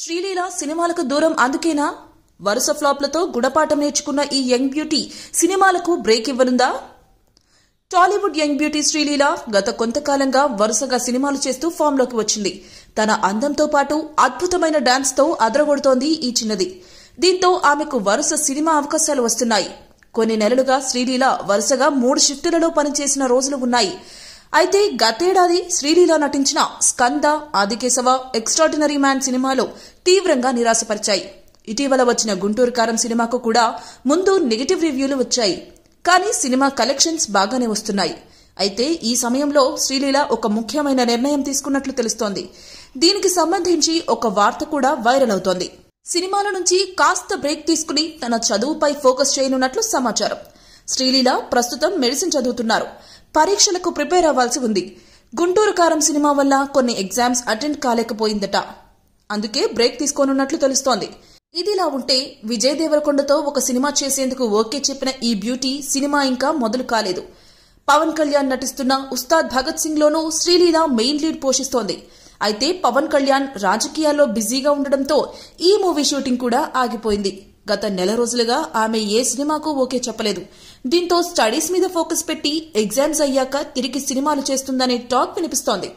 శ్రీలీల సినిమాలకు దూరం అందుకేనా వరుస ఫ్లాప్లతో గుడపాఠం నేర్చుకున్న ఈ యంగ్ బ్యూటీ సినిమాలకు బ్రేక్ ఇవ్వనుందా టాలీవుడ్ యంగ్ బ్యూటీ శ్రీలీల గత కొంతకాలంగా వరుసగా సినిమాలు చేస్తూ ఫామ్లోకి వచ్చింది తన అందంతో పాటు అద్భుతమైన డాన్స్తో అదరగొడుతోంది ఈ చిన్నది దీంతో ఆమెకు వరుస సినిమా అవకాశాలు వస్తున్నాయి కొన్ని నెలలుగా శ్రీలీల వరుసగా మూడు షిఫ్టులలో పనిచేసిన రోజులు ఉన్నాయి అయితే గతేడాది శ్రీలీలా నటించిన స్కంద ఆదికేశవ ఎక్స్ట్రాడినరీ మ్యాన్ సినిమాలో తీవ్రంగా నిరాశపరిచాయి ఇటీవల వచ్చిన గుంటూరు కారం సినిమాకు కూడా ముందు నెగిటివ్ రివ్యూలు వచ్చాయి కానీ సినిమా కలెక్షన్స్ బాగానే వస్తున్నాయి అయితే ఈ సమయంలో శ్రీలీల ఒక ముఖ్యమైన నిర్ణయం తీసుకున్నట్లు తెలుస్తోంది దీనికి సంబంధించి ఒక వార్త కూడా వైరల్ అవుతోంది సినిమాల నుంచి కాస్త బ్రేక్ తీసుకుని తన చదువుపై ఫోకస్ చేయనున్నట్లు సమాచారం శ్రీలీల ప్రస్తుతం మెడిసిన్ చదువుతున్నారు పరీక్షలకు ప్రిపేర్ అవ్వాల్సి ఉంది గుంటూరు కారం సినిమా వల్ల కొన్ని ఎగ్జామ్స్ అటెండ్ కాలేకపోయిందట అందుకే బ్రేక్ తీసుకోనున్నట్లు తెలుస్తోంది ఇదిలా ఉంటే విజయ్ దేవరకొండతో ఒక సినిమా చేసేందుకు ఓకే చెప్పిన ఈ బ్యూటీ సినిమా ఇంకా మొదలు కాలేదు పవన్ కళ్యాణ్ నటిస్తున్న ఉస్తాద్ భగత్ సింగ్ లోనూ శ్రీలీల మెయిన్ లీడ్ పోషిస్తోంది అయితే పవన్ కళ్యాణ్ రాజకీయాల్లో బిజీగా ఉండడంతో ఈ మూవీ షూటింగ్ కూడా ఆగిపోయింది గత నెల రోజులుగా ఆమె ఏ సినిమాకు ఓకే చెప్పలేదు దీంతో స్టడీస్ మీద ఫోకస్ పెట్టి ఎగ్జామ్స్ అయ్యాక తిరిగి సినిమాలు చేస్తుందనే టాక్ వినిపిస్తోంది